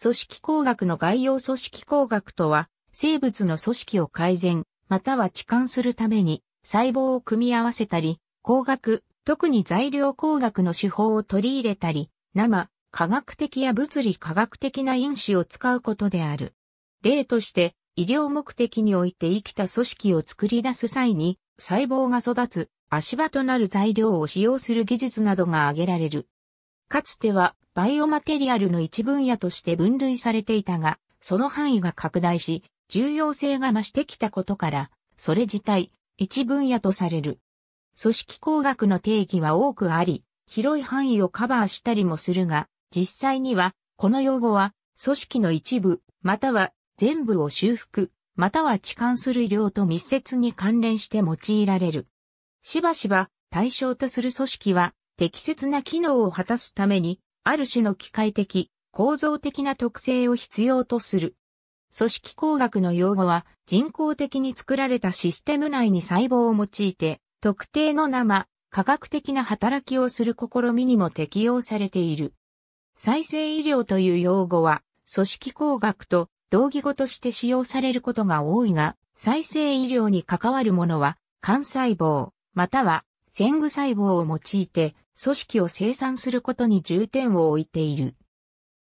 組織工学の概要組織工学とは、生物の組織を改善、または置換するために、細胞を組み合わせたり、工学、特に材料工学の手法を取り入れたり、生、科学的や物理科学的な因子を使うことである。例として、医療目的において生きた組織を作り出す際に、細胞が育つ足場となる材料を使用する技術などが挙げられる。かつてはバイオマテリアルの一分野として分類されていたが、その範囲が拡大し、重要性が増してきたことから、それ自体、一分野とされる。組織工学の定義は多くあり、広い範囲をカバーしたりもするが、実際には、この用語は、組織の一部、または全部を修復、または置換する医療と密接に関連して用いられる。しばしば対象とする組織は適切な機能を果たすためにある種の機械的、構造的な特性を必要とする。組織工学の用語は人工的に作られたシステム内に細胞を用いて特定の生、科学的な働きをする試みにも適用されている。再生医療という用語は組織工学と同義語として使用されることが多いが、再生医療に関わるものは幹細胞、または線具細胞を用いて組織を生産することに重点を置いている。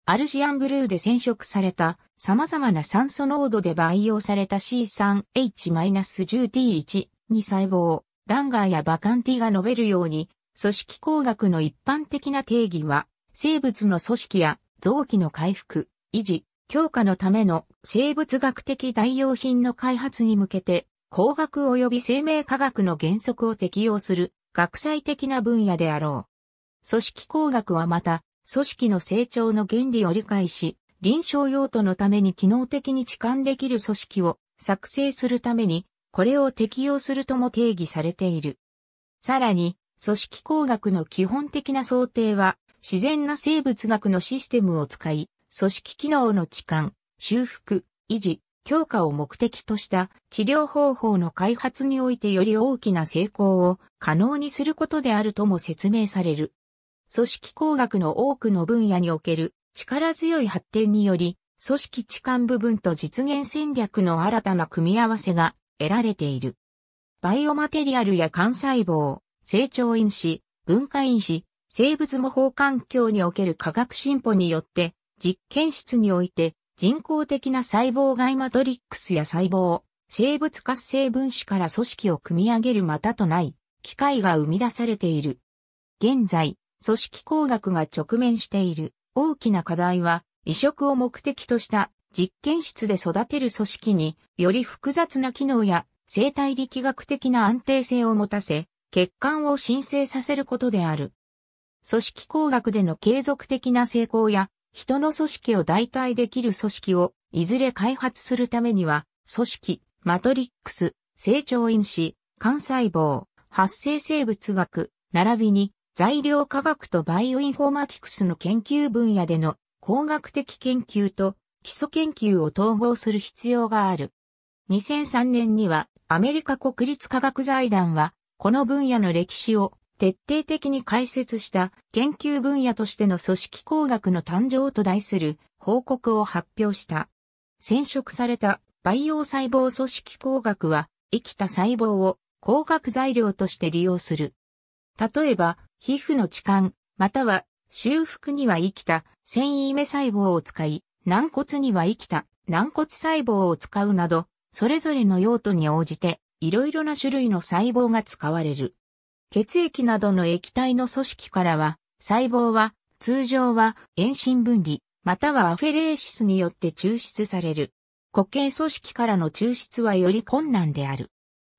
アルジアンブルーで染色された様々な酸素濃度で培養された C3H-10T1 に細胞、ランガーやバカンティが述べるように、組織工学の一般的な定義は、生物の組織や臓器の回復、維持、強化のための生物学的代用品の開発に向けて、工学及び生命科学の原則を適用する学際的な分野であろう。組織工学はまた、組織の成長の原理を理解し、臨床用途のために機能的に置換できる組織を作成するために、これを適用するとも定義されている。さらに、組織工学の基本的な想定は、自然な生物学のシステムを使い、組織機能の置換、修復、維持、強化を目的とした治療方法の開発においてより大きな成功を可能にすることであるとも説明される。組織工学の多くの分野における力強い発展により、組織置換部分と実現戦略の新たな組み合わせが得られている。バイオマテリアルや幹細胞、成長因子、分化因子、生物模倣環境における科学進歩によって、実験室において人工的な細胞外マトリックスや細胞、生物活性分子から組織を組み上げるまたとない機械が生み出されている。現在、組織工学が直面している大きな課題は移植を目的とした実験室で育てる組織により複雑な機能や生体力学的な安定性を持たせ、血管を申請させることである。組織工学での継続的な成功や人の組織を代替できる組織をいずれ開発するためには、組織、マトリックス、成長因子、幹細胞、発生生物学、並びに材料科学とバイオインフォーマティクスの研究分野での工学的研究と基礎研究を統合する必要がある。2003年にはアメリカ国立科学財団はこの分野の歴史を徹底的に解説した研究分野としての組織工学の誕生と題する報告を発表した。染色された培養細胞組織工学は生きた細胞を工学材料として利用する。例えば、皮膚の置換、または修復には生きた繊維目細胞を使い、軟骨には生きた軟骨細胞を使うなど、それぞれの用途に応じていろいろな種類の細胞が使われる。血液などの液体の組織からは、細胞は、通常は遠心分離、またはアフェレーシスによって抽出される。固形組織からの抽出はより困難である。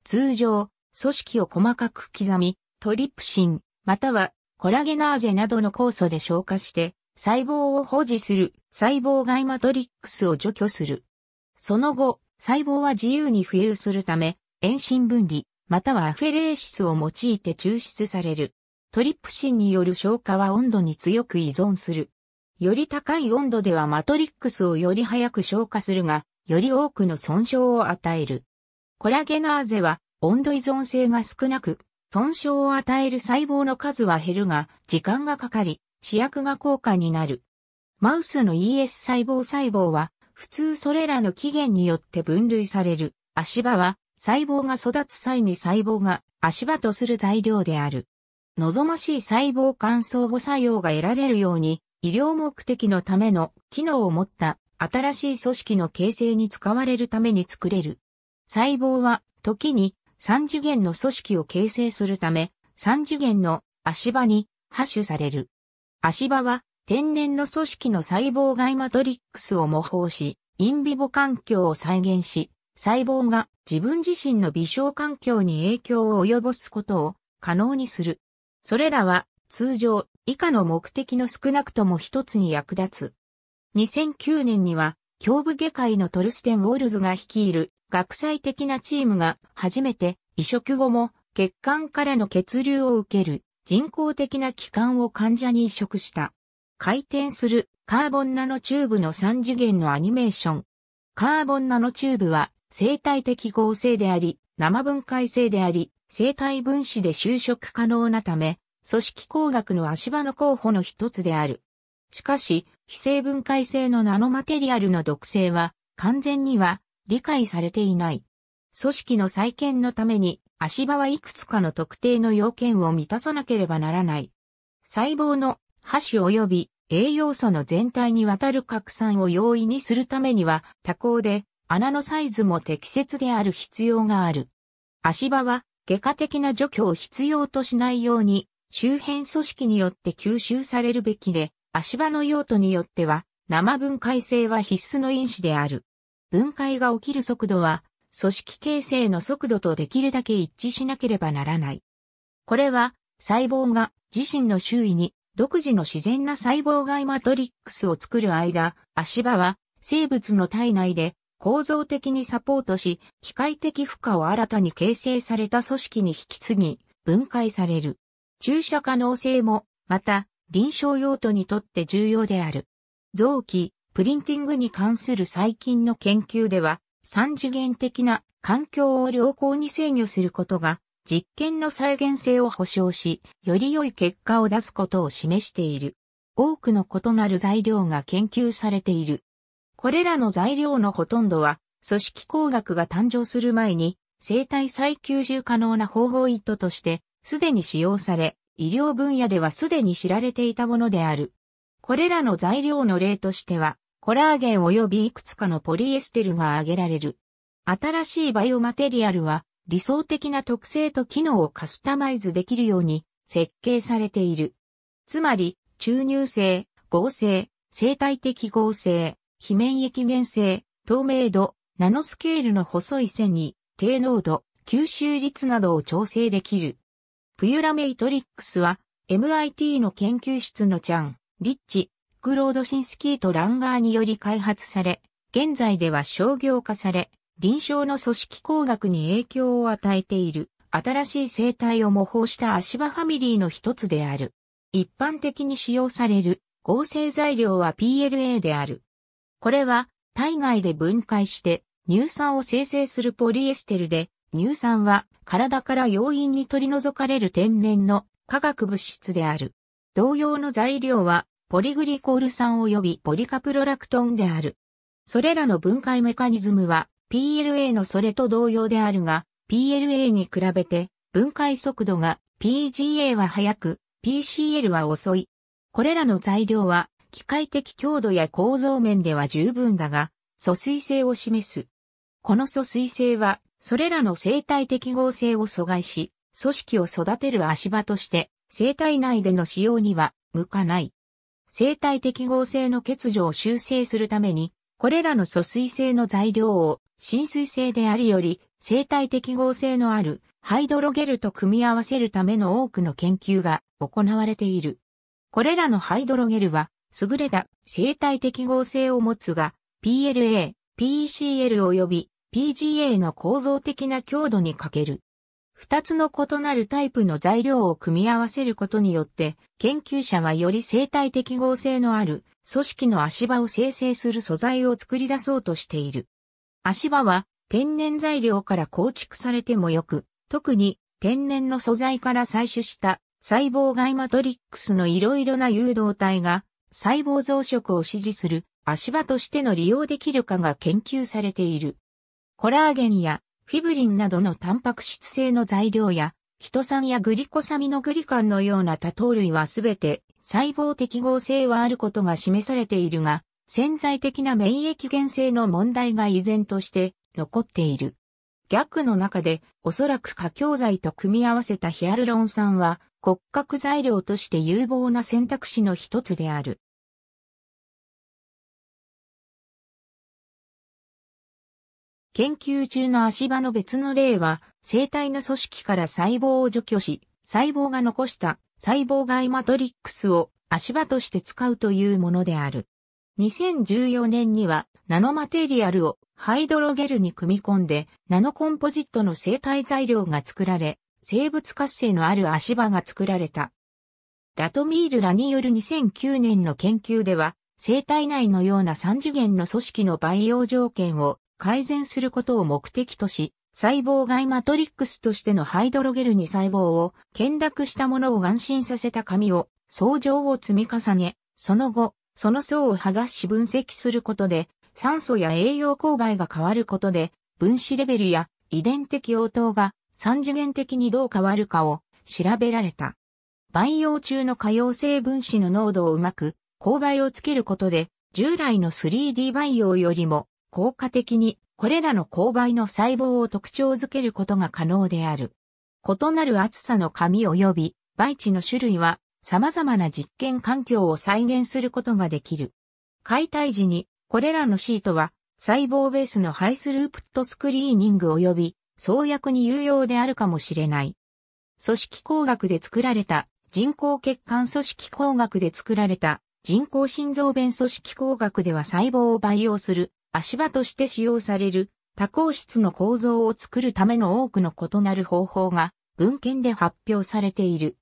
通常、組織を細かく刻み、トリプシン、またはコラゲナーゼなどの酵素で消化して、細胞を保持する細胞外マトリックスを除去する。その後、細胞は自由に浮遊するため、遠心分離、またはアフェレーシスを用いて抽出される。トリプシンによる消化は温度に強く依存する。より高い温度ではマトリックスをより早く消化するが、より多くの損傷を与える。コラゲナーゼは温度依存性が少なく、損傷を与える細胞の数は減るが、時間がかかり、試薬が効果になる。マウスの ES 細胞細胞は、普通それらの起源によって分類される。足場は細胞が育つ際に細胞が足場とする材料である。望ましい細胞間相互作用が得られるように、医療目的のための機能を持った新しい組織の形成に使われるために作れる。細胞は時に三次元の組織を形成するため、三次元の足場に発種される。足場は天然の組織の細胞外マトリックスを模倣し、インビボ環境を再現し、細胞が自分自身の微小環境に影響を及ぼすことを可能にする。それらは通常以下の目的の少なくとも一つに役立つ。2009年には、胸部外科医のトルステン・ウォルズが率いる学際的なチームが初めて移植後も血管からの血流を受ける人工的な器官を患者に移植した。回転するカーボンナノチューブの3次元のアニメーション。カーボンナノチューブは生体的合成であり、生分解性であり、生体分子で就職可能なため、組織工学の足場の候補の一つである。しかし、非生分解性のナノマテリアルの毒性は、完全には理解されていない。組織の再建のために、足場はいくつかの特定の要件を満たさなければならない。細胞の箸及び栄養素の全体にわたる拡散を容易にするためには、多項で穴のサイズも適切である必要がある。足場は外科的な除去を必要としないように周辺組織によって吸収されるべきで、足場の用途によっては生分解性は必須の因子である。分解が起きる速度は組織形成の速度とできるだけ一致しなければならない。これは細胞が自身の周囲に独自の自然な細胞外マトリックスを作る間、足場は生物の体内で構造的にサポートし、機械的負荷を新たに形成された組織に引き継ぎ、分解される。注射可能性も、また、臨床用途にとって重要である。臓器、プリンティングに関する最近の研究では、三次元的な環境を良好に制御することが、実験の再現性を保証し、より良い結果を出すことを示している。多くの異なる材料が研究されている。これらの材料のほとんどは、組織工学が誕生する前に、生体再吸収可能な方法トとして、すでに使用され、医療分野ではすでに知られていたものである。これらの材料の例としては、コラーゲン及びいくつかのポリエステルが挙げられる。新しいバイオマテリアルは、理想的な特性と機能をカスタマイズできるように設計されている。つまり、注入性、合成、生態的合成、非免疫原性、透明度、ナノスケールの細い線に、低濃度、吸収率などを調整できる。プユラメイトリックスは、MIT の研究室のチャン、リッチ、クロードシンスキーとランガーにより開発され、現在では商業化され、臨床の組織工学に影響を与えている、新しい生態を模倣した足場ファミリーの一つである。一般的に使用される合成材料は PLA である。これは体外で分解して乳酸を生成するポリエステルで、乳酸は体から容易に取り除かれる天然の化学物質である。同様の材料はポリグリコール酸及びポリカプロラクトンである。それらの分解メカニズムは PLA のそれと同様であるが、PLA に比べて分解速度が PGA は速く、PCL は遅い。これらの材料は機械的強度や構造面では十分だが、疎水性を示す。この疎水性は、それらの生態適合性を阻害し、組織を育てる足場として、生体内での使用には向かない。生体適合性の欠如を修正するために、これらの疎水性の材料を浸水性でありより生体適合性のあるハイドロゲルと組み合わせるための多くの研究が行われている。これらのハイドロゲルは優れた生態適合性を持つが、PLA、PCL 及び PGA の構造的な強度に欠ける。二つの異なるタイプの材料を組み合わせることによって、研究者はより生態適合性のある組織の足場を生成する素材を作り出そうとしている。足場は天然材料から構築されてもよく、特に天然の素材から採取した細胞外マトリックスのいろいろな誘導体が細胞増殖を支持する足場としての利用できるかが研究されている。コラーゲンやフィブリンなどのタンパク質性の材料や、キト酸やグリコサミノグリカンのような多糖類はすべて細胞適合性はあることが示されているが、潜在的な免疫原性の問題が依然として残っている。逆の中でおそらく過強剤と組み合わせたヒアルロン酸は骨格材料として有望な選択肢の一つである。研究中の足場の別の例は、生体の組織から細胞を除去し、細胞が残した細胞外マトリックスを足場として使うというものである。2014年にはナノマテリアルをハイドロゲルに組み込んでナノコンポジットの生体材料が作られ、生物活性のある足場が作られた。ラトミールらによる2009年の研究では、生体内のような三次元の組織の培養条件を改善することを目的とし、細胞外マトリックスとしてのハイドロゲルに細胞を見落したものを安心させた紙を相乗を積み重ね、その後、その層を剥がし分析することで、酸素や栄養勾配が変わることで、分子レベルや遺伝的応答が三次元的にどう変わるかを調べられた。培養中の可溶性分子の濃度をうまく勾配をつけることで、従来の 3D 培養よりも効果的にこれらの勾配の細胞を特徴づけることが可能である。異なる厚さの紙及び培地の種類は様々な実験環境を再現することができる。解体時にこれらのシートは細胞ベースのハイスループットスクリーニング及び創薬に有用であるかもしれない。組織工学で作られた人工血管組織工学で作られた人工心臓弁組織工学では細胞を培養する足場として使用される多項質の構造を作るための多くの異なる方法が文献で発表されている。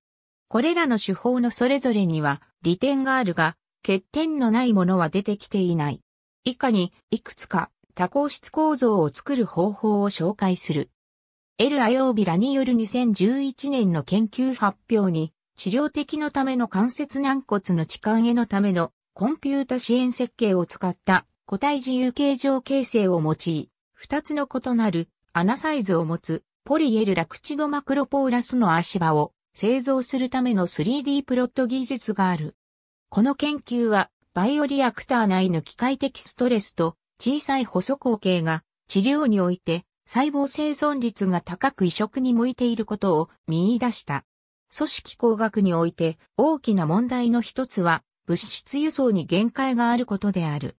これらの手法のそれぞれには利点があるが、欠点のないものは出てきていない。以下にいくつか多孔質構造を作る方法を紹介する。エル・アヨービラによる2011年の研究発表に、治療的のための関節軟骨の置換へのためのコンピュータ支援設計を使った個体自由形状形成を用い、二つの異なる穴サイズを持つポリエルラクチドマクロポーラスの足場を製造するための 3D プロット技術がある。この研究はバイオリアクター内の機械的ストレスと小さい細口径が治療において細胞生存率が高く移植に向いていることを見出した。組織工学において大きな問題の一つは物質輸送に限界があることである。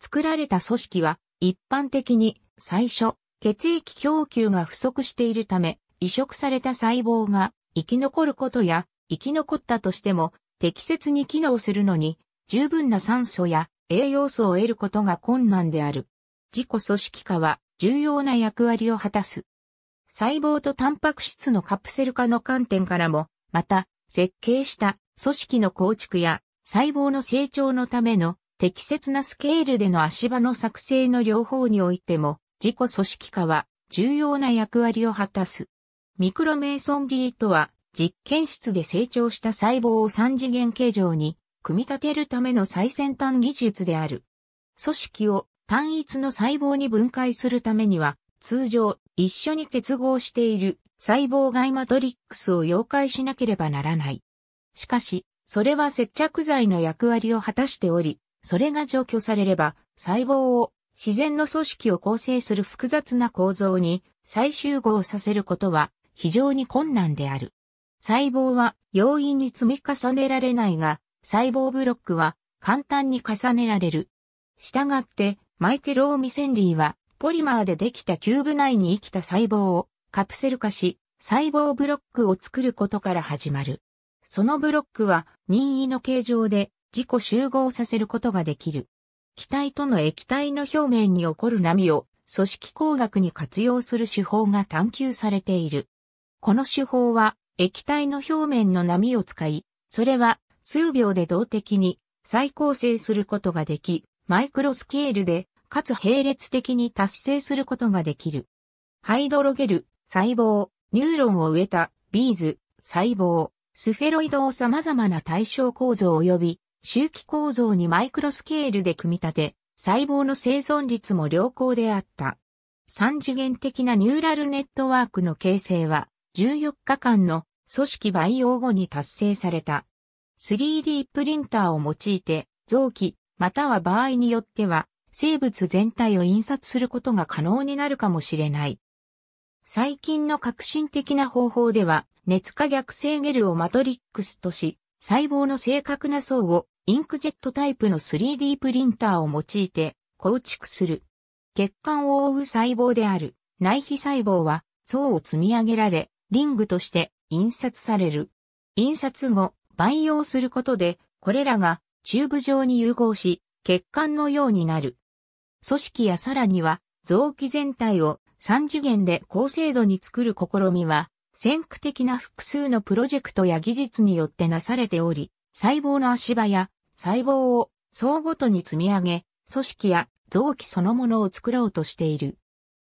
作られた組織は一般的に最初血液供給が不足しているため移植された細胞が生き残ることや生き残ったとしても適切に機能するのに十分な酸素や栄養素を得ることが困難である。自己組織化は重要な役割を果たす。細胞とタンパク質のカプセル化の観点からも、また、設計した組織の構築や細胞の成長のための適切なスケールでの足場の作成の両方においても、自己組織化は重要な役割を果たす。ミクロメイソン D とは、実験室で成長した細胞を三次元形状に組み立てるための最先端技術である。組織を単一の細胞に分解するためには、通常、一緒に結合している細胞外マトリックスを溶解しなければならない。しかし、それは接着剤の役割を果たしており、それが除去されれば、細胞を自然の組織を構成する複雑な構造に再集合させることは非常に困難である。細胞は容易に積み重ねられないが、細胞ブロックは簡単に重ねられる。したがって、マイケル・オーミセンリーは、ポリマーでできたキューブ内に生きた細胞をカプセル化し、細胞ブロックを作ることから始まる。そのブロックは任意の形状で自己集合させることができる。気体との液体の表面に起こる波を組織工学に活用する手法が探求されている。この手法は液体の表面の波を使い、それは数秒で動的に再構成することができ、マイクロスケールで、かつ並列的に達成することができる。ハイドロゲル、細胞、ニューロンを植えた、ビーズ、細胞、スフェロイドを様々な対象構造及び、周期構造にマイクロスケールで組み立て、細胞の生存率も良好であった。三次元的なニューラルネットワークの形成は、14日間の組織培養後に達成された。3D プリンターを用いて、臓器、または場合によっては、生物全体を印刷することが可能になるかもしれない。最近の革新的な方法では、熱化逆性ゲルをマトリックスとし、細胞の正確な層をインクジェットタイプの 3D プリンターを用いて構築する。血管を覆う細胞である内皮細胞は層を積み上げられ、リングとして印刷される。印刷後、培養することで、これらがチューブ状に融合し、血管のようになる。組織やさらには臓器全体を3次元で高精度に作る試みは、先駆的な複数のプロジェクトや技術によってなされており、細胞の足場や細胞を層ごとに積み上げ、組織や臓器そのものを作ろうとしている。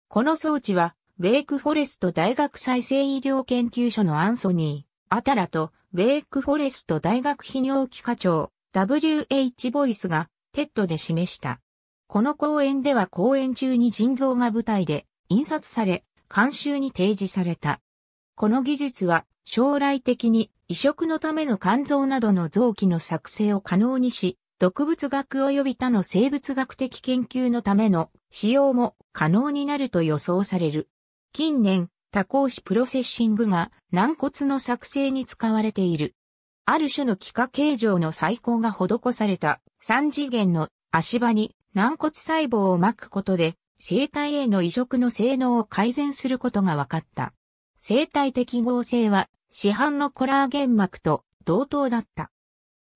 この装置は、ウェイクフォレスト大学再生医療研究所のアンソニー。アタラと、ウェイクフォレスト大学泌尿器科長、WH ボイスが、テッドで示した。この講演では講演中に腎臓が舞台で、印刷され、監修に提示された。この技術は、将来的に移植のための肝臓などの臓器の作成を可能にし、毒物学及び他の生物学的研究のための使用も可能になると予想される。近年、多項子プロセッシングが軟骨の作成に使われている。ある種の幾何形状の細胞が施された3次元の足場に軟骨細胞を巻くことで生体への移植の性能を改善することが分かった。生体適合性は市販のコラーゲン膜と同等だった。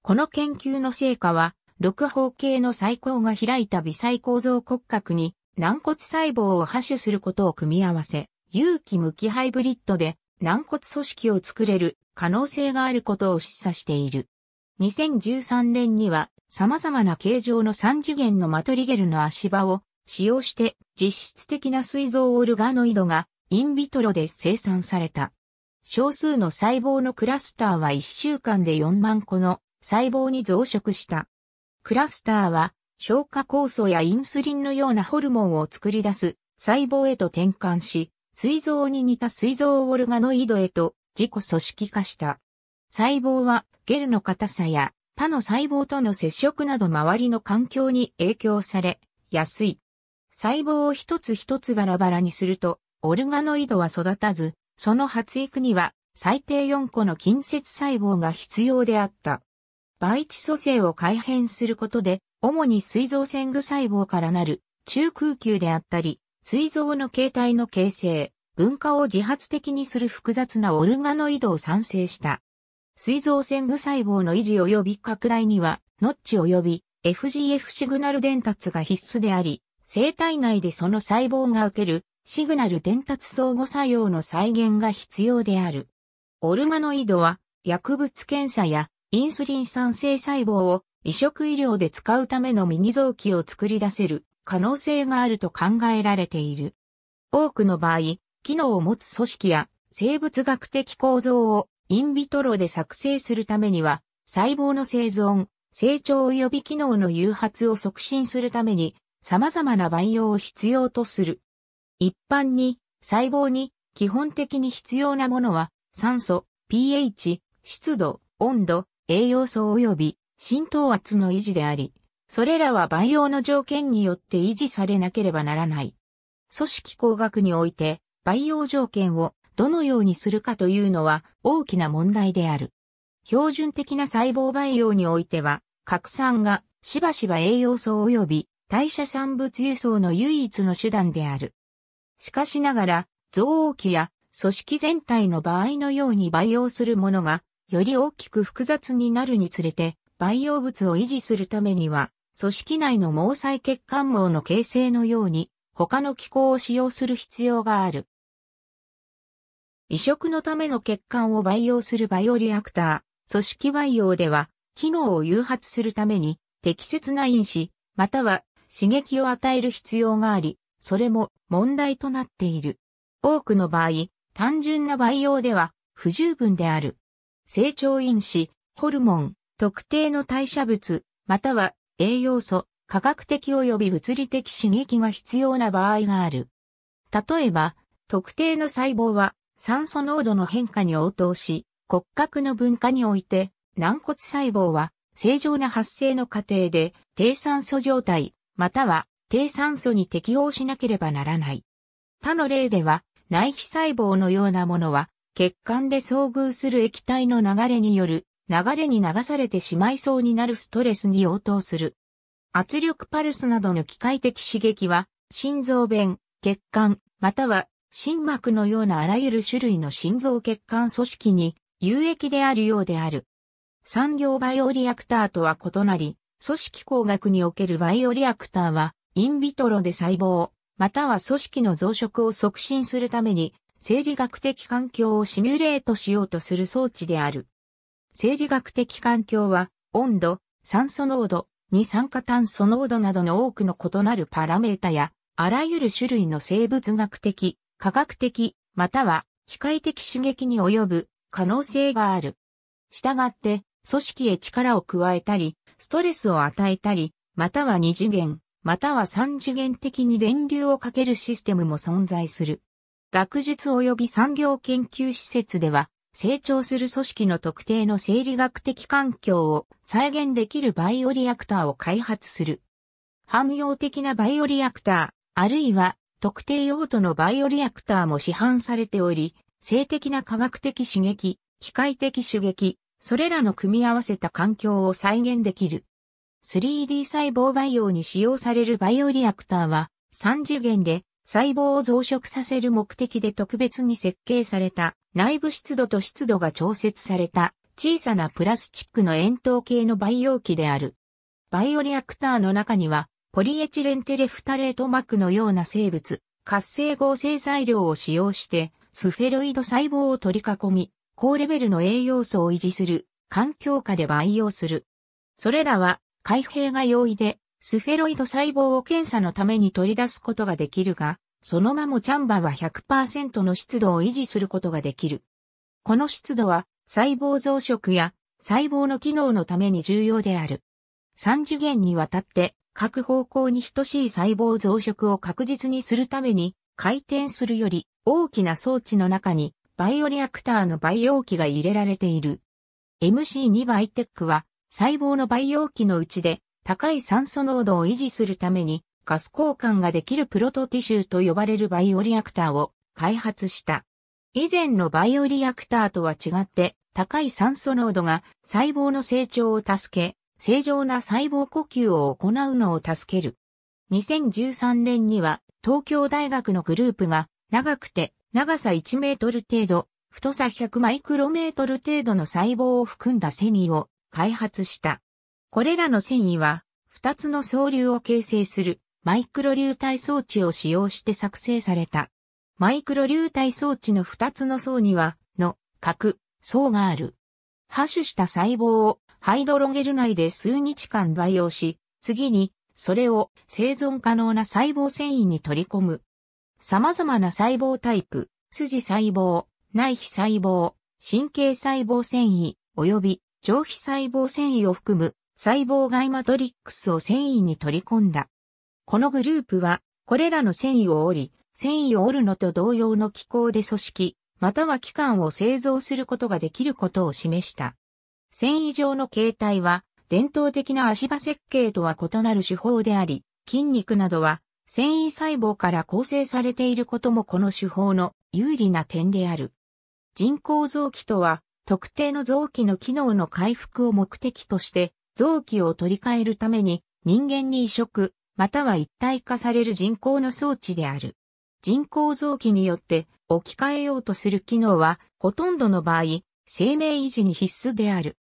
この研究の成果は、六方形の細胞が開いた微細構造骨格に軟骨細胞を発種することを組み合わせ、有機無機ハイブリッドで軟骨組織を作れる可能性があることを示唆している。2013年には様々な形状の3次元のマトリゲルの足場を使用して実質的な水臓オルガノイドがインビトロで生産された。少数の細胞のクラスターは1週間で4万個の細胞に増殖した。クラスターは消化酵素やインスリンのようなホルモンを作り出す細胞へと転換し、膵臓に似た膵臓オルガノイドへと自己組織化した。細胞はゲルの硬さや他の細胞との接触など周りの環境に影響されやすい。細胞を一つ一つバラバラにするとオルガノイドは育たず、その発育には最低4個の近接細胞が必要であった。培地組成を改変することで、主に膵臓線具細胞からなる中空球であったり、膵臓の形態の形成、分化を自発的にする複雑なオルガノイドを産生した。膵臓線具細胞の維持及び拡大には、ノッチ及び FGF シグナル伝達が必須であり、生体内でその細胞が受けるシグナル伝達相互作用の再現が必要である。オルガノイドは薬物検査やインスリン酸性細胞を移植医療で使うためのミニ臓器を作り出せる可能性があると考えられている。多くの場合、機能を持つ組織や生物学的構造をインビトロで作成するためには、細胞の生存、成長及び機能の誘発を促進するために、様々な培養を必要とする。一般に、細胞に基本的に必要なものは、酸素、pH、湿度、温度、栄養素及び浸透圧の維持であり、それらは培養の条件によって維持されなければならない。組織工学において、培養条件をどのようにするかというのは大きな問題である。標準的な細胞培養においては、核酸がしばしば栄養素及び代謝産物輸送の唯一の手段である。しかしながら、増臓器や組織全体の場合のように培養するものが、より大きく複雑になるにつれて、培養物を維持するためには、組織内の毛細血管網の形成のように、他の機構を使用する必要がある。移植のための血管を培養するバイオリアクター、組織培養では、機能を誘発するために、適切な因子、または刺激を与える必要があり、それも問題となっている。多くの場合、単純な培養では不十分である。成長因子、ホルモン、特定の代謝物、または栄養素、科学的及び物理的刺激が必要な場合がある。例えば、特定の細胞は酸素濃度の変化に応答し、骨格の分化において、軟骨細胞は正常な発生の過程で低酸素状態、または低酸素に適応しなければならない。他の例では、内皮細胞のようなものは、血管で遭遇する液体の流れによる流れに流されてしまいそうになるストレスに応答する。圧力パルスなどの機械的刺激は、心臓弁、血管、または心膜のようなあらゆる種類の心臓血管組織に有益であるようである。産業バイオリアクターとは異なり、組織工学におけるバイオリアクターは、インビトロで細胞、または組織の増殖を促進するために、生理学的環境をシミュレートしようとする装置である。生理学的環境は、温度、酸素濃度、二酸化炭素濃度などの多くの異なるパラメータや、あらゆる種類の生物学的、科学的、または機械的刺激に及ぶ可能性がある。したがって、組織へ力を加えたり、ストレスを与えたり、または二次元、または三次元的に電流をかけるシステムも存在する。学術及び産業研究施設では、成長する組織の特定の生理学的環境を再現できるバイオリアクターを開発する。汎用的なバイオリアクター、あるいは特定用途のバイオリアクターも市販されており、性的な科学的刺激、機械的刺激、それらの組み合わせた環境を再現できる。3D 細胞培養に使用されるバイオリアクターは3次元で細胞を増殖させる目的で特別に設計された内部湿度と湿度が調節された小さなプラスチックの円筒形の培養器である。バイオリアクターの中にはポリエチレンテレフタレート膜のような生物、活性合成材料を使用してスフェロイド細胞を取り囲み、高レベルの栄養素を維持する環境下で培養する。それらは開閉が容易でスフェロイド細胞を検査のために取り出すことができるが、そのままチャンバは100%の湿度を維持することができる。この湿度は細胞増殖や細胞の機能のために重要である。3次元にわたって各方向に等しい細胞増殖を確実にするために回転するより大きな装置の中にバイオリアクターの培養器が入れられている。MC2 バイテックは細胞の培養器のうちで高い酸素濃度を維持するためにガス交換ができるプロトティシューと呼ばれるバイオリアクターを開発した。以前のバイオリアクターとは違って高い酸素濃度が細胞の成長を助け、正常な細胞呼吸を行うのを助ける。2013年には東京大学のグループが長くて長さ1メートル程度、太さ100マイクロメートル程度の細胞を含んだセミを開発した。これらの繊維は、二つの層流を形成するマイクロ流体装置を使用して作成された。マイクロ流体装置の二つの層には、の、核、層がある。破種した細胞をハイドロゲル内で数日間培養し、次に、それを生存可能な細胞繊維に取り込む。様々な細胞タイプ、筋細胞、内皮細胞、神経細胞繊維、及び上皮細胞繊維を含む細胞外マトリックスを繊維に取り込んだ。このグループは、これらの繊維を折り、繊維を折るのと同様の機構で組織、または器官を製造することができることを示した。繊維状の形態は、伝統的な足場設計とは異なる手法であり、筋肉などは、繊維細胞から構成されていることもこの手法の有利な点である。人工臓器とは、特定の臓器の機能の回復を目的として、臓器を取り替えるために人間に移植、または一体化される人工の装置である。人工臓器によって置き換えようとする機能は、ほとんどの場合、生命維持に必須である。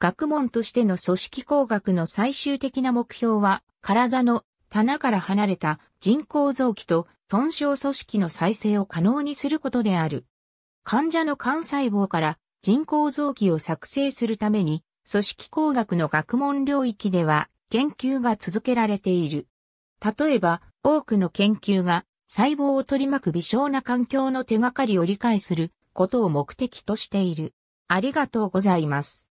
学問としての組織工学の最終的な目標は、体の棚から離れた人工臓器と損傷組織の再生を可能にすることである。患者の幹細胞から人工臓器を作成するために組織工学の学問領域では研究が続けられている。例えば、多くの研究が細胞を取り巻く微小な環境の手がかりを理解することを目的としている。ありがとうございます。